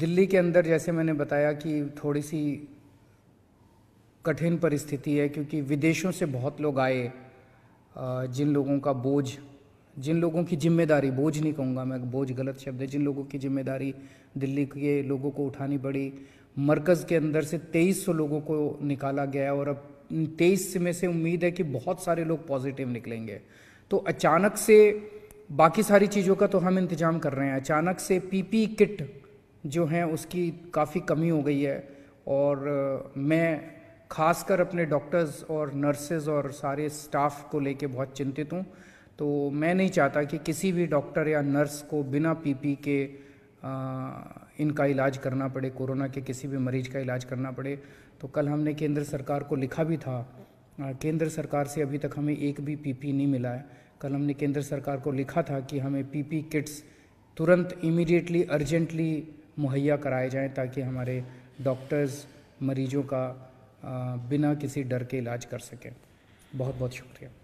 दिल्ली के अंदर जैसे मैंने बताया कि थोड़ी सी कठिन परिस्थिति है क्योंकि विदेशों से बहुत लोग आए जिन लोगों का बोझ जिन लोगों की जिम्मेदारी बोझ नहीं कहूँगा मैं बोझ गलत शब्द है जिन लोगों की जिम्मेदारी दिल्ली के लोगों को उठानी पड़ी मरकज़ के अंदर से तेईस सौ लोगों को निकाला गया और अब तेईस में से उम्मीद है कि बहुत सारे लोग पॉजिटिव निकलेंगे तो अचानक से बाकी सारी चीज़ों का तो हम इंतज़ाम कर रहे हैं अचानक से पीपी किट जो हैं उसकी काफ़ी कमी हो गई है और मैं खासकर अपने डॉक्टर्स और नर्सेज और सारे स्टाफ को लेके बहुत चिंतित हूँ तो मैं नहीं चाहता कि किसी भी डॉक्टर या नर्स को बिना पीपी के आ, इनका इलाज करना पड़े कोरोना के किसी भी मरीज का इलाज करना पड़े तो कल हमने केंद्र सरकार को लिखा भी था केंद्र सरकार से अभी तक हमें एक भी पीपी नहीं मिला है कल हमने केंद्र सरकार को लिखा था कि हमें पीपी किट्स तुरंत इमीडिएटली अर्जेंटली मुहैया कराए जाएं ताकि हमारे डॉक्टर्स मरीजों का बिना किसी डर के इलाज कर सकें बहुत बहुत शुक्रिया